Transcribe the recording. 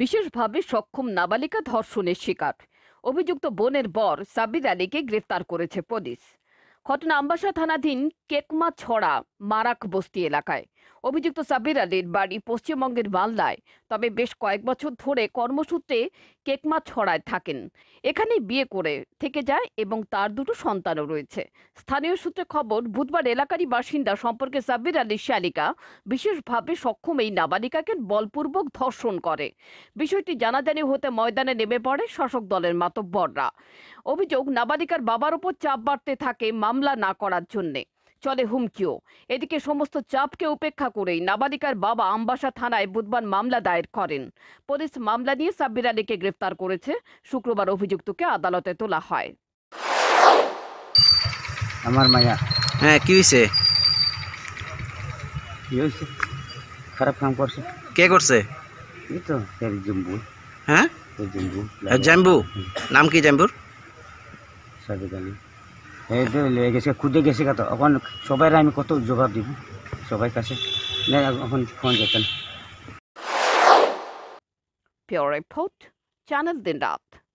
বিশেষভাবে সক্ষম নাবালিকা ধর্ষণের শিকার অভিযুক্ত বোনের বর সাবির আলীকে গ্রেফতার করেছে পুলিশ ঘটনা আম্বাসা থানাধীন কেকমা ছড়া মারাক বস্তি এলাকায় অভিযুক্ত সাবির আলীর বাড়ি পশ্চিমবঙ্গের মালদায় তবে বেশ কয়েক বছর ধরে কর্মসূত্রে কেকমা ছড়ায় থাকেন এখানে বিয়ে করে থেকে যায় এবং তার দুটো সন্তানও রয়েছে স্থানীয় সূত্রে খবর বুধবার এলাকারই বাসিন্দা সম্পর্কে সাব্বির আলীর শালিকা বিশেষভাবে সক্ষম এই নাবালিকাকে বলপূর্বক ধর্ষণ করে বিষয়টি জানাজানি হতে ময়দানে নেমে পড়ে শাসক দলের মাতব্বররা অভিযোগ নাবালিকার বাবার ওপর চাপ বাড়তে থাকে মামলা না করার জন্যে চলে হুমকিও এদিকে সমস্ত চাপকে উপেক্ষা করেই নাবালিকার বাবা আমবাসা থানায় বুধবার মামলা দায়ের করেন পুলিশ মামলা নিয়ে সাব্বির আলীকে গ্রেফতার করেছে শুক্রবার অভিযুক্তকে আদালতে তোলা হয় আমার মায়া হ্যাঁ কি হয়েছে খারাপ কাম করছে কে করছে এই তো জম্বু হ্যাঁ জম্বু জাম্বু নাম কি জাম্বুর সাদেক আলী লয়ে গেছে খুদে গেছে কত এখন সবাই আমি কত জবাব দিব সবাই কাছে এখন ফোন যেতেন পিওর চ্যানেল দিন রাত